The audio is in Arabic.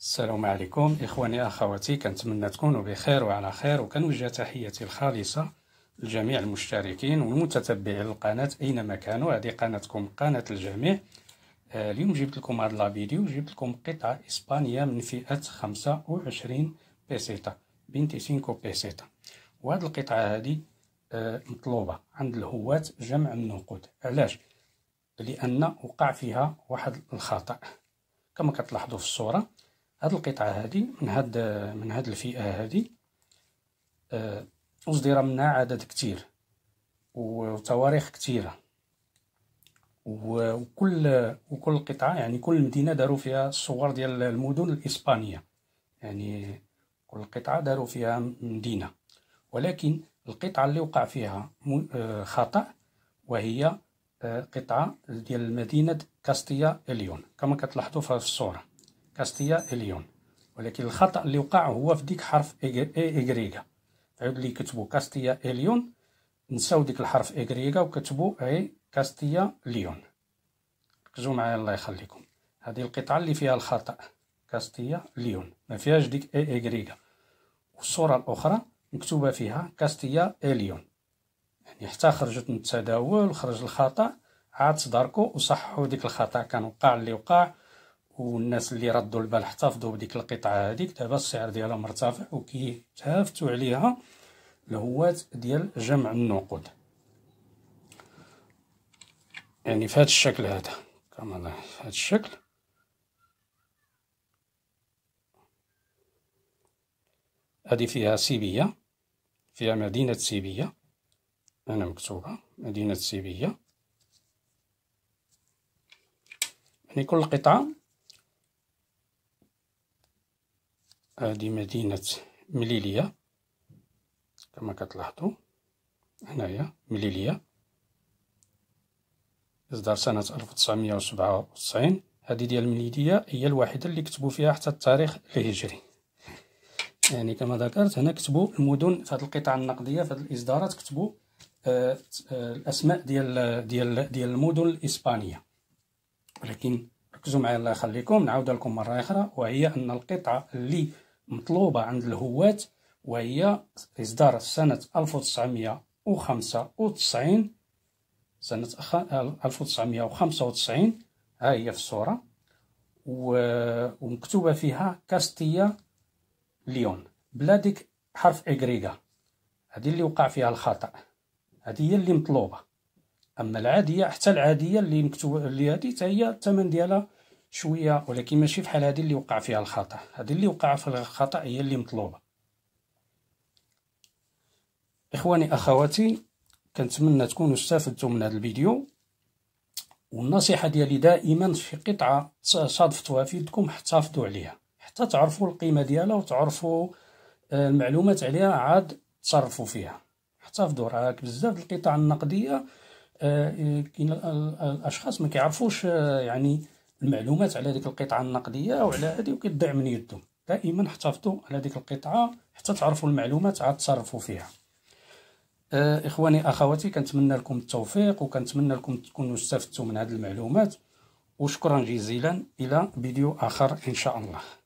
السلام عليكم إخواني أخواتي كنتمنى تكونوا بخير وعلى خير وكنوجه تحياتي الخالصة لجميع المشتركين والمتتبعين للقناة أينما كانوا هذه قناتكم قناة الجميع آه، اليوم جبت لكم هذا الفيديو جبت لكم قطعة إسبانية من فئة 25 بيسيتا 25 بيسيتا وهاد القطعة هذه آه، مطلوبة عند الهواة جمع النقود علاش لأن وقع فيها واحد الخطأ كما كتلاحظوا في الصورة هاد القطعه هادي من هاد من هاد الفئه هادي آه، اصدر منها عدد كتير وتواريخ كتيره وكل وكل قطعه يعني كل مدينه داروا فيها الصور ديال المدن الاسبانيه يعني كل قطعه داروا فيها مدينه ولكن القطعه اللي وقع فيها آه، خطا وهي آه، قطعه ديال مدينه كاستيا اليون كما كتلاحظوا في الصوره كاستيا ليون ولكن الخطا اللي وقع هو في ديك حرف ايغريغا عاود اللي كتبوا كاستيا ليون نساو ديك الحرف ايغريغا وكتبوا اي كاستيا ليون ركزوا معايا الله يخليكم هذه القطعه اللي فيها الخطا كاستيا ليون ما فيهاش ديك اي ايغريغا والصوره الاخرى مكتوبه فيها كاستيا ليون يعني حتى خرجت من التداول خرج الخطا عاد تداركوا وصححوا ديك الخطا كان وقع اللي وقع والناس اللي ردوا البال احتفظوا بديك القطعه هذيك دابا السعر ديالها مرتفع وكيتهافتوا عليها الهواة ديال جمع النقود يعني في هذا الشكل هذا كما هذا الشكل هذه فيها سيبيه فيها مدينه سيبيه هنا مكتوبه مدينه سيبيه يعني كل قطعه هذه مدينة مليلية كما كتلاحظوا هنايا مليلية إصدار سنة 1997 هذه ديال مليلية هي الوحيدة اللي كتبوا فيها حتى التاريخ الهجري يعني كما ذكرت هنا كتبوا المدن في هذه القطع النقدية في هذه الإصدارات كتبوا آه آه الأسماء ديال ديال ديال المدن الإسبانية ولكن ركزوا معايا الله يخليكم نعاودها لكم مرة أخرى وهي أن القطعة اللي مطلوبة عند الهواة وهي إصدار سنة 1995 سنة 1995 ها هي في الصورة ومكتوبة فيها كاستيا ليون بلادك حرف إغريغا هذه اللي وقع فيها الخطأ هذه هي اللي مطلوبة أما العادية حتى العادية اللي مكتوبة اللي هذه هي الثمن ديالها شويه ولكن ماشي بحال هذه اللي وقع فيها الخطا هذه اللي وقع في الخطا هي اللي مطلوبه اخواني اخواتي كنتمنى تكونوا استفدتوا من هذا الفيديو والنصيحه ديالي دائما في قطعه صادفتوها في يدكم احتفظوا عليها حتى تعرفوا القيمه ديالها وتعرفوا آه، المعلومات عليها عاد تصرفوا فيها احتفظوا راك بزاف القطع النقديه كاين آه، الاشخاص ما كيعرفوش آه، يعني المعلومات على ديك القطعه النقديه او على هذه وكتضيع من يدهم دائما احتفظوا على ديك القطعه حتى تعرفوا المعلومات عاد تصرفوا فيها آه اخواني اخواتي كنتمنى لكم التوفيق وكنتمنى لكم تكونوا استفدتوا من هذه المعلومات وشكرا جزيلا الى فيديو اخر ان شاء الله